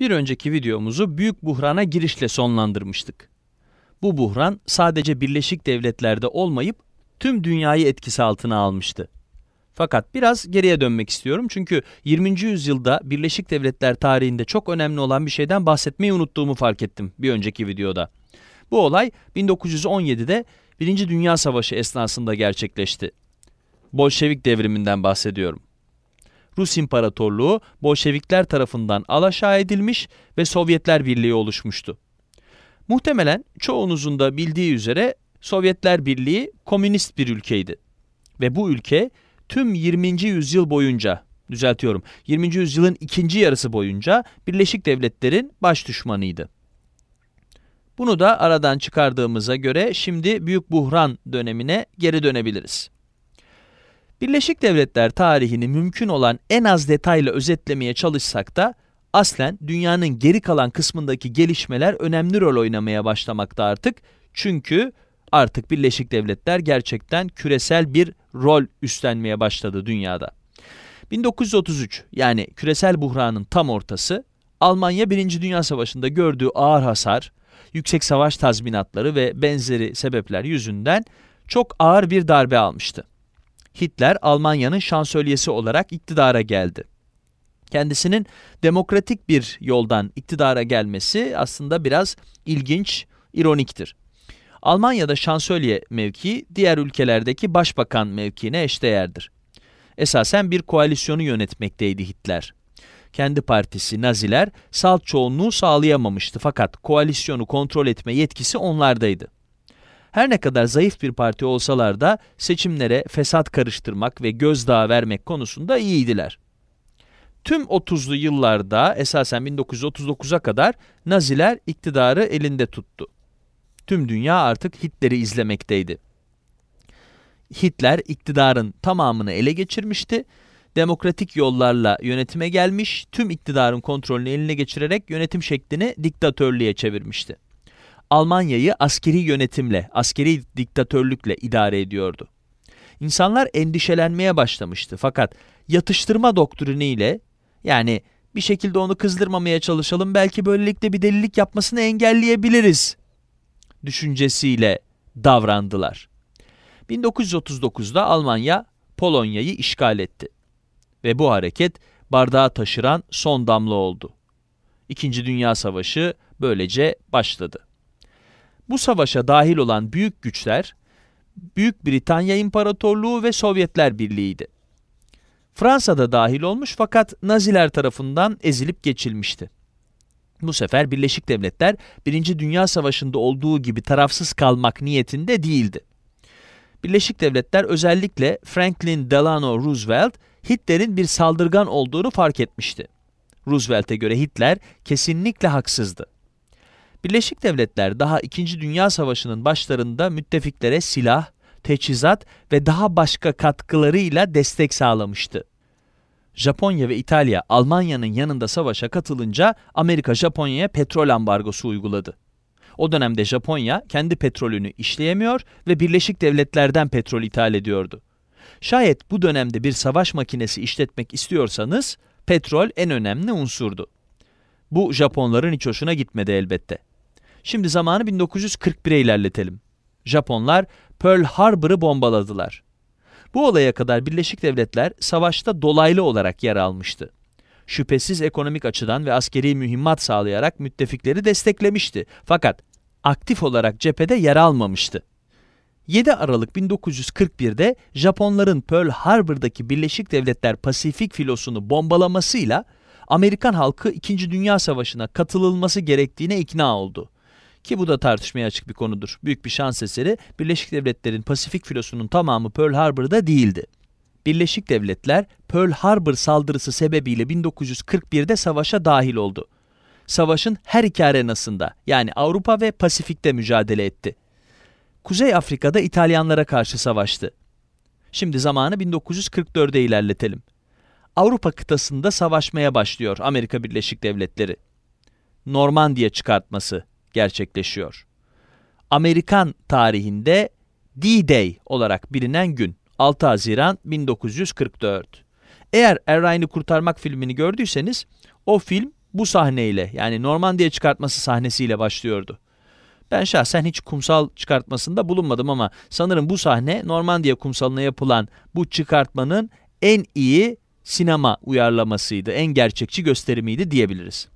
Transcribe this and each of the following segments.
Bir önceki videomuzu büyük buhrana girişle sonlandırmıştık. Bu buhran sadece Birleşik Devletler'de olmayıp tüm dünyayı etkisi altına almıştı. Fakat biraz geriye dönmek istiyorum çünkü 20. yüzyılda Birleşik Devletler tarihinde çok önemli olan bir şeyden bahsetmeyi unuttuğumu fark ettim bir önceki videoda. Bu olay 1917'de Birinci Dünya Savaşı esnasında gerçekleşti. Bolşevik devriminden bahsediyorum. Rus İmparatorluğu Bolşevikler tarafından alaşağı edilmiş ve Sovyetler Birliği oluşmuştu. Muhtemelen çoğunuzun da bildiği üzere Sovyetler Birliği komünist bir ülkeydi. Ve bu ülke tüm 20. yüzyıl boyunca, düzeltiyorum, 20. yüzyılın ikinci yarısı boyunca Birleşik Devletler'in baş düşmanıydı. Bunu da aradan çıkardığımıza göre şimdi Büyük Buhran dönemine geri dönebiliriz. Birleşik Devletler tarihini mümkün olan en az detayla özetlemeye çalışsak da aslen dünyanın geri kalan kısmındaki gelişmeler önemli rol oynamaya başlamakta artık. Çünkü artık Birleşik Devletler gerçekten küresel bir rol üstlenmeye başladı dünyada. 1933 yani küresel buhranın tam ortası Almanya 1. Dünya Savaşı'nda gördüğü ağır hasar, yüksek savaş tazminatları ve benzeri sebepler yüzünden çok ağır bir darbe almıştı. Hitler Almanya'nın şansölyesi olarak iktidara geldi. Kendisinin demokratik bir yoldan iktidara gelmesi aslında biraz ilginç, ironiktir. Almanya'da şansölye mevkii diğer ülkelerdeki başbakan mevkiine eşdeğerdir. Esasen bir koalisyonu yönetmekteydi Hitler. Kendi partisi Naziler salt çoğunluğu sağlayamamıştı fakat koalisyonu kontrol etme yetkisi onlardaydı. Her ne kadar zayıf bir parti olsalar da seçimlere fesat karıştırmak ve gözdağı vermek konusunda iyiydiler. Tüm 30'lu yıllarda esasen 1939'a kadar Naziler iktidarı elinde tuttu. Tüm dünya artık Hitler'i izlemekteydi. Hitler iktidarın tamamını ele geçirmişti. Demokratik yollarla yönetime gelmiş, tüm iktidarın kontrolünü eline geçirerek yönetim şeklini diktatörlüğe çevirmişti. Almanya'yı askeri yönetimle, askeri diktatörlükle idare ediyordu. İnsanlar endişelenmeye başlamıştı fakat yatıştırma doktrini ile yani bir şekilde onu kızdırmamaya çalışalım belki böylelikle bir delilik yapmasını engelleyebiliriz düşüncesiyle davrandılar. 1939'da Almanya Polonya'yı işgal etti ve bu hareket bardağı taşıran son damla oldu. İkinci Dünya Savaşı böylece başladı. Bu savaşa dahil olan büyük güçler Büyük Britanya İmparatorluğu ve Sovyetler Birliği'ydi. Fransa da dahil olmuş fakat Naziler tarafından ezilip geçilmişti. Bu sefer Birleşik Devletler Birinci Dünya Savaşı'nda olduğu gibi tarafsız kalmak niyetinde değildi. Birleşik Devletler özellikle Franklin Delano Roosevelt Hitler'in bir saldırgan olduğunu fark etmişti. Roosevelt'e göre Hitler kesinlikle haksızdı. Birleşik Devletler daha 2. Dünya Savaşı'nın başlarında müttefiklere silah, teçhizat ve daha başka katkılarıyla destek sağlamıştı. Japonya ve İtalya Almanya'nın yanında savaşa katılınca Amerika Japonya'ya petrol ambargosu uyguladı. O dönemde Japonya kendi petrolünü işleyemiyor ve Birleşik Devletler'den petrol ithal ediyordu. Şayet bu dönemde bir savaş makinesi işletmek istiyorsanız petrol en önemli unsurdu. Bu Japonların hiç hoşuna gitmedi elbette. Şimdi zamanı 1941'e ilerletelim. Japonlar Pearl Harbor'ı bombaladılar. Bu olaya kadar Birleşik Devletler savaşta dolaylı olarak yer almıştı. Şüphesiz ekonomik açıdan ve askeri mühimmat sağlayarak müttefikleri desteklemişti. Fakat aktif olarak cephede yer almamıştı. 7 Aralık 1941'de Japonların Pearl Harbor'daki Birleşik Devletler Pasifik filosunu bombalamasıyla Amerikan halkı 2. Dünya Savaşı'na katılılması gerektiğine ikna oldu. Ki bu da tartışmaya açık bir konudur. Büyük bir şans eseri Birleşik Devletler'in Pasifik filosunun tamamı Pearl Harbor'da değildi. Birleşik Devletler Pearl Harbor saldırısı sebebiyle 1941'de savaşa dahil oldu. Savaşın her iki arenasında yani Avrupa ve Pasifik'te mücadele etti. Kuzey Afrika'da İtalyanlara karşı savaştı. Şimdi zamanı 1944'e ilerletelim. Avrupa kıtasında savaşmaya başlıyor Amerika Birleşik Devletleri. Normandiya çıkartması gerçekleşiyor. Amerikan tarihinde D-Day olarak bilinen gün 6 Haziran 1944. Eğer Erray'ını Kurtarmak filmini gördüyseniz o film bu sahneyle yani Normandiya çıkartması sahnesiyle başlıyordu. Ben şahsen hiç kumsal çıkartmasında bulunmadım ama sanırım bu sahne Normandiya kumsalına yapılan bu çıkartmanın en iyi sinema uyarlamasıydı, en gerçekçi gösterimiydi diyebiliriz.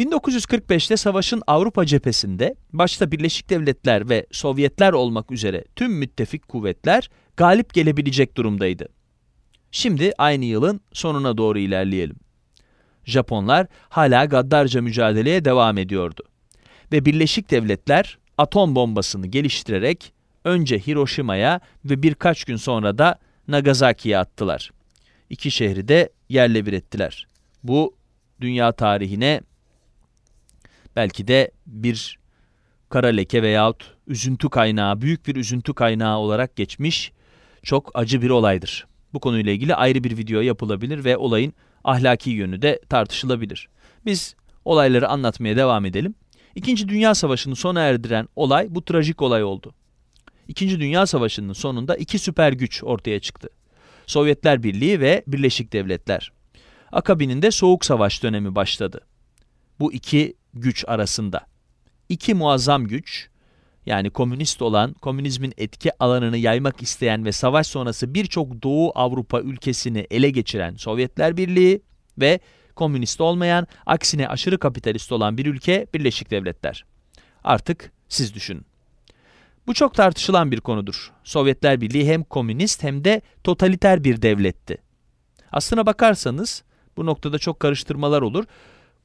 1945'te savaşın Avrupa cephesinde başta Birleşik Devletler ve Sovyetler olmak üzere tüm müttefik kuvvetler galip gelebilecek durumdaydı. Şimdi aynı yılın sonuna doğru ilerleyelim. Japonlar hala gaddarca mücadeleye devam ediyordu. Ve Birleşik Devletler atom bombasını geliştirerek önce Hiroşima'ya ve birkaç gün sonra da Nagasaki'ye attılar. İki şehri de yerle bir ettiler. Bu dünya tarihine belki de bir kara leke veyahut üzüntü kaynağı, büyük bir üzüntü kaynağı olarak geçmiş çok acı bir olaydır. Bu konuyla ilgili ayrı bir video yapılabilir ve olayın ahlaki yönü de tartışılabilir. Biz olayları anlatmaya devam edelim. İkinci Dünya Savaşı'nı sona erdiren olay bu trajik olay oldu. İkinci Dünya Savaşı'nın sonunda iki süper güç ortaya çıktı. Sovyetler Birliği ve Birleşik Devletler. Akabininde Soğuk Savaş dönemi başladı. Bu iki güç arasında. İki muazzam güç, yani komünist olan, komünizmin etki alanını yaymak isteyen ve savaş sonrası birçok Doğu Avrupa ülkesini ele geçiren Sovyetler Birliği ve komünist olmayan, aksine aşırı kapitalist olan bir ülke Birleşik Devletler. Artık siz düşünün. Bu çok tartışılan bir konudur. Sovyetler Birliği hem komünist hem de totaliter bir devletti. Aslına bakarsanız bu noktada çok karıştırmalar olur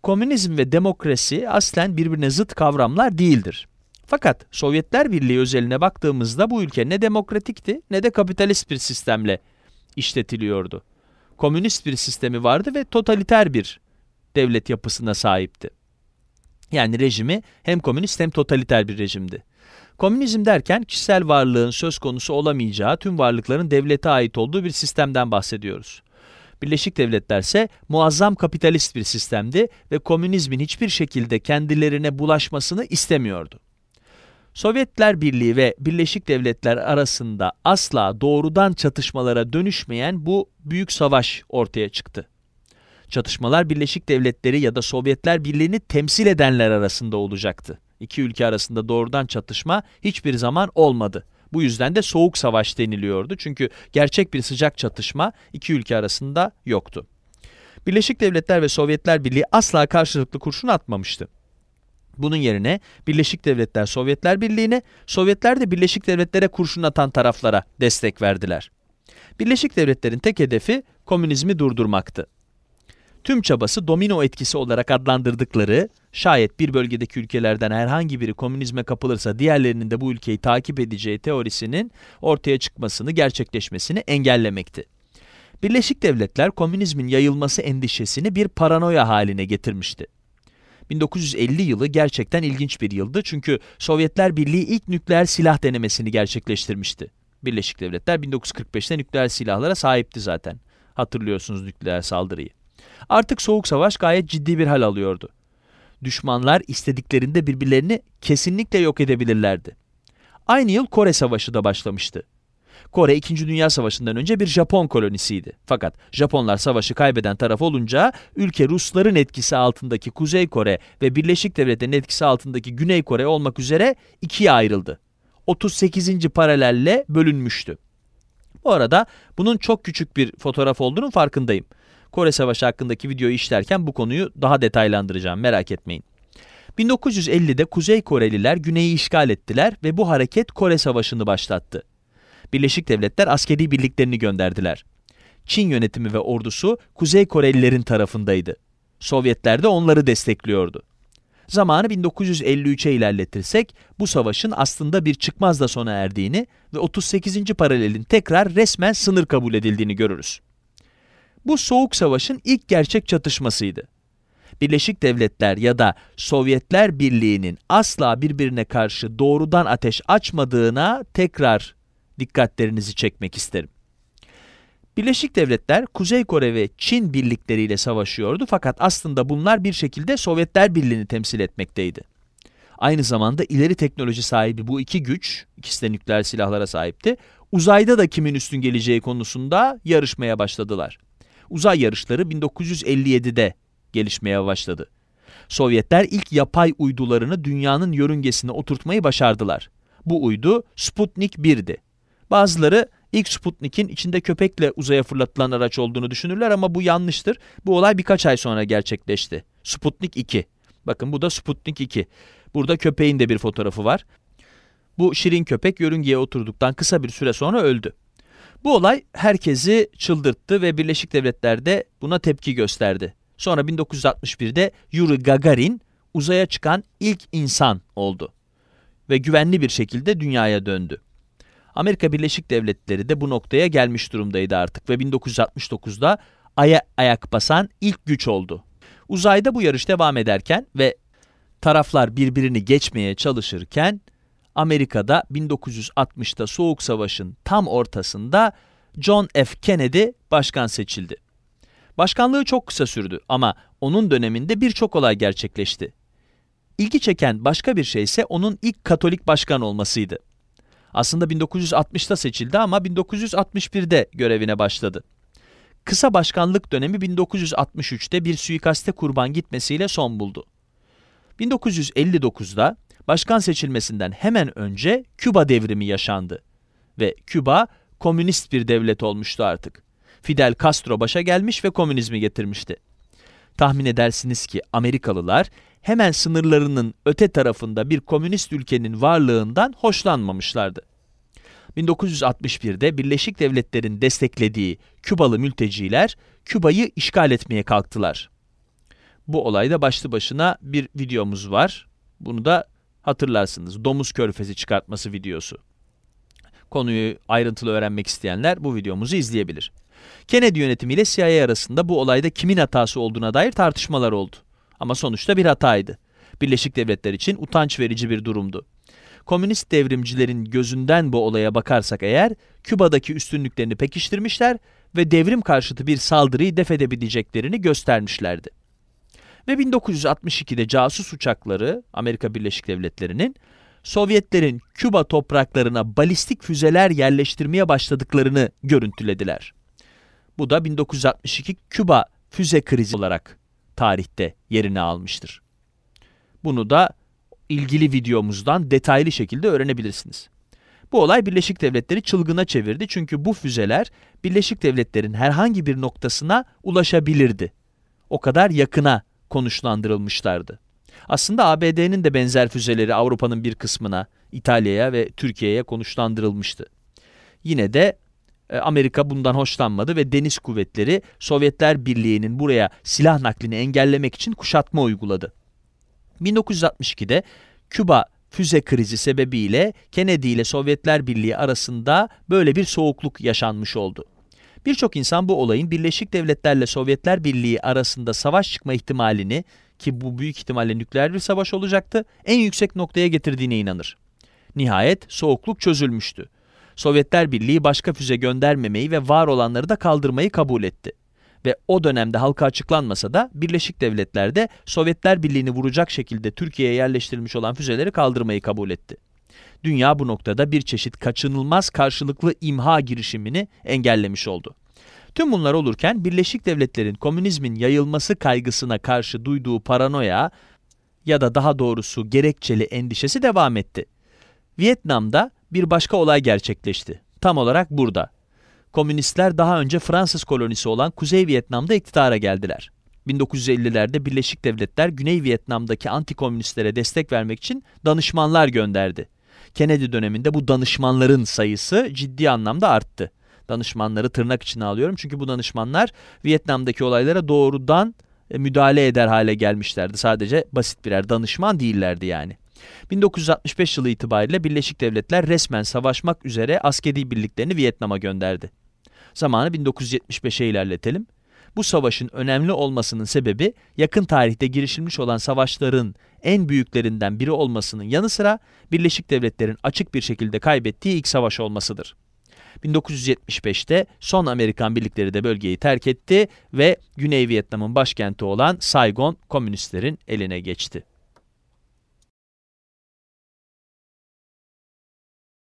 komünizm ve demokrasi aslen birbirine zıt kavramlar değildir. Fakat Sovyetler Birliği özeline baktığımızda bu ülke ne demokratikti ne de kapitalist bir sistemle işletiliyordu. Komünist bir sistemi vardı ve totaliter bir devlet yapısına sahipti. Yani rejimi hem komünist hem totaliter bir rejimdi. Komünizm derken kişisel varlığın söz konusu olamayacağı, tüm varlıkların devlete ait olduğu bir sistemden bahsediyoruz. Birleşik Devletler ise muazzam kapitalist bir sistemdi ve komünizmin hiçbir şekilde kendilerine bulaşmasını istemiyordu. Sovyetler Birliği ve Birleşik Devletler arasında asla doğrudan çatışmalara dönüşmeyen bu büyük savaş ortaya çıktı. Çatışmalar Birleşik Devletleri ya da Sovyetler Birliği'ni temsil edenler arasında olacaktı. İki ülke arasında doğrudan çatışma hiçbir zaman olmadı. Bu yüzden de soğuk savaş deniliyordu. Çünkü gerçek bir sıcak çatışma iki ülke arasında yoktu. Birleşik Devletler ve Sovyetler Birliği asla karşılıklı kurşun atmamıştı. Bunun yerine Birleşik Devletler Sovyetler Birliği'ne, Sovyetler de Birleşik Devletlere kurşun atan taraflara destek verdiler. Birleşik Devletler'in tek hedefi komünizmi durdurmaktı. Tüm çabası domino etkisi olarak adlandırdıkları, şayet bir bölgedeki ülkelerden herhangi biri komünizme kapılırsa diğerlerinin de bu ülkeyi takip edeceği teorisinin ortaya çıkmasını, gerçekleşmesini engellemekti. Birleşik Devletler komünizmin yayılması endişesini bir paranoya haline getirmişti. 1950 yılı gerçekten ilginç bir yıldı çünkü Sovyetler Birliği ilk nükleer silah denemesini gerçekleştirmişti. Birleşik Devletler 1945'te nükleer silahlara sahipti zaten. Hatırlıyorsunuz nükleer saldırıyı. Artık soğuk savaş gayet ciddi bir hal alıyordu. Düşmanlar istediklerinde birbirlerini kesinlikle yok edebilirlerdi. Aynı yıl Kore Savaşı da başlamıştı. Kore 2. Dünya Savaşı'ndan önce bir Japon kolonisiydi. Fakat Japonlar savaşı kaybeden taraf olunca ülke Rusların etkisi altındaki Kuzey Kore ve Birleşik Devletler'in etkisi altındaki Güney Kore olmak üzere ikiye ayrıldı. 38. paralelle bölünmüştü. Bu arada bunun çok küçük bir fotoğraf olduğunun farkındayım. Kore Savaşı hakkındaki videoyu işlerken bu konuyu daha detaylandıracağım merak etmeyin. 1950'de Kuzey Koreliler Güney'i işgal ettiler ve bu hareket Kore Savaşı'nı başlattı. Birleşik Devletler askeri birliklerini gönderdiler. Çin yönetimi ve ordusu Kuzey Korelilerin tarafındaydı. Sovyetler de onları destekliyordu. Zamanı 1953'e ilerletirsek bu savaşın aslında bir çıkmaz da sona erdiğini ve 38. paralelin tekrar resmen sınır kabul edildiğini görürüz. Bu Soğuk Savaş'ın ilk gerçek çatışmasıydı. Birleşik Devletler ya da Sovyetler Birliği'nin asla birbirine karşı doğrudan ateş açmadığına tekrar dikkatlerinizi çekmek isterim. Birleşik Devletler Kuzey Kore ve Çin birlikleriyle savaşıyordu fakat aslında bunlar bir şekilde Sovyetler Birliği'ni temsil etmekteydi. Aynı zamanda ileri teknoloji sahibi bu iki güç, ikisi de nükleer silahlara sahipti, uzayda da kimin üstün geleceği konusunda yarışmaya başladılar uzay yarışları 1957'de gelişmeye başladı. Sovyetler ilk yapay uydularını dünyanın yörüngesine oturtmayı başardılar. Bu uydu Sputnik 1'di. Bazıları ilk Sputnik'in içinde köpekle uzaya fırlatılan araç olduğunu düşünürler ama bu yanlıştır. Bu olay birkaç ay sonra gerçekleşti. Sputnik 2. Bakın bu da Sputnik 2. Burada köpeğin de bir fotoğrafı var. Bu şirin köpek yörüngeye oturduktan kısa bir süre sonra öldü. Bu olay herkesi çıldırttı ve Birleşik Devletler'de buna tepki gösterdi. Sonra 1961'de Yuri Gagarin uzaya çıkan ilk insan oldu ve güvenli bir şekilde dünyaya döndü. Amerika Birleşik Devletleri de bu noktaya gelmiş durumdaydı artık ve 1969'da Ay'a ayak basan ilk güç oldu. Uzayda bu yarış devam ederken ve taraflar birbirini geçmeye çalışırken Amerika'da 1960'ta Soğuk Savaş'ın tam ortasında John F. Kennedy başkan seçildi. Başkanlığı çok kısa sürdü ama onun döneminde birçok olay gerçekleşti. İlgi çeken başka bir şey ise onun ilk Katolik başkan olmasıydı. Aslında 1960'ta seçildi ama 1961'de görevine başladı. Kısa başkanlık dönemi 1963'te bir suikaste kurban gitmesiyle son buldu. 1959'da başkan seçilmesinden hemen önce Küba devrimi yaşandı ve Küba komünist bir devlet olmuştu artık. Fidel Castro başa gelmiş ve komünizmi getirmişti. Tahmin edersiniz ki Amerikalılar hemen sınırlarının öte tarafında bir komünist ülkenin varlığından hoşlanmamışlardı. 1961'de Birleşik Devletler'in desteklediği Kübalı mülteciler Küba'yı işgal etmeye kalktılar. Bu olayda başlı başına bir videomuz var. Bunu da Hatırlarsınız domuz körfezi çıkartması videosu. Konuyu ayrıntılı öğrenmek isteyenler bu videomuzu izleyebilir. Kennedy yönetimi ile CIA arasında bu olayda kimin hatası olduğuna dair tartışmalar oldu. Ama sonuçta bir hataydı. Birleşik Devletler için utanç verici bir durumdu. Komünist devrimcilerin gözünden bu olaya bakarsak eğer, Küba'daki üstünlüklerini pekiştirmişler ve devrim karşıtı bir saldırıyı def edebileceklerini göstermişlerdi. Ve 1962'de casus uçakları Amerika Birleşik Devletleri'nin Sovyetlerin Küba topraklarına balistik füzeler yerleştirmeye başladıklarını görüntülediler. Bu da 1962 Küba füze krizi olarak tarihte yerini almıştır. Bunu da ilgili videomuzdan detaylı şekilde öğrenebilirsiniz. Bu olay Birleşik Devletleri çılgına çevirdi çünkü bu füzeler Birleşik Devletler'in herhangi bir noktasına ulaşabilirdi. O kadar yakına konuşlandırılmışlardı. Aslında ABD'nin de benzer füzeleri Avrupa'nın bir kısmına, İtalya'ya ve Türkiye'ye konuşlandırılmıştı. Yine de e, Amerika bundan hoşlanmadı ve deniz kuvvetleri Sovyetler Birliği'nin buraya silah naklini engellemek için kuşatma uyguladı. 1962'de Küba füze krizi sebebiyle Kennedy ile Sovyetler Birliği arasında böyle bir soğukluk yaşanmış oldu. Birçok insan bu olayın Birleşik Devletler'le Sovyetler Birliği arasında savaş çıkma ihtimalini ki bu büyük ihtimalle nükleer bir savaş olacaktı en yüksek noktaya getirdiğine inanır. Nihayet soğukluk çözülmüştü. Sovyetler Birliği başka füze göndermemeyi ve var olanları da kaldırmayı kabul etti. Ve o dönemde halka açıklanmasa da Birleşik Devletler'de Sovyetler Birliği'ni vuracak şekilde Türkiye'ye yerleştirilmiş olan füzeleri kaldırmayı kabul etti dünya bu noktada bir çeşit kaçınılmaz karşılıklı imha girişimini engellemiş oldu. Tüm bunlar olurken Birleşik Devletler'in komünizmin yayılması kaygısına karşı duyduğu paranoya ya da daha doğrusu gerekçeli endişesi devam etti. Vietnam'da bir başka olay gerçekleşti. Tam olarak burada. Komünistler daha önce Fransız kolonisi olan Kuzey Vietnam'da iktidara geldiler. 1950'lerde Birleşik Devletler Güney Vietnam'daki antikomünistlere destek vermek için danışmanlar gönderdi. Kennedy döneminde bu danışmanların sayısı ciddi anlamda arttı. Danışmanları tırnak içine alıyorum çünkü bu danışmanlar Vietnam'daki olaylara doğrudan e, müdahale eder hale gelmişlerdi. Sadece basit birer danışman değillerdi yani. 1965 yılı itibariyle Birleşik Devletler resmen savaşmak üzere askeri birliklerini Vietnam'a gönderdi. Zamanı 1975'e ilerletelim. Bu savaşın önemli olmasının sebebi yakın tarihte girişilmiş olan savaşların en büyüklerinden biri olmasının yanı sıra Birleşik Devletler'in açık bir şekilde kaybettiği ilk savaş olmasıdır. 1975'te son Amerikan birlikleri de bölgeyi terk etti ve Güney Vietnam'ın başkenti olan Saigon komünistlerin eline geçti.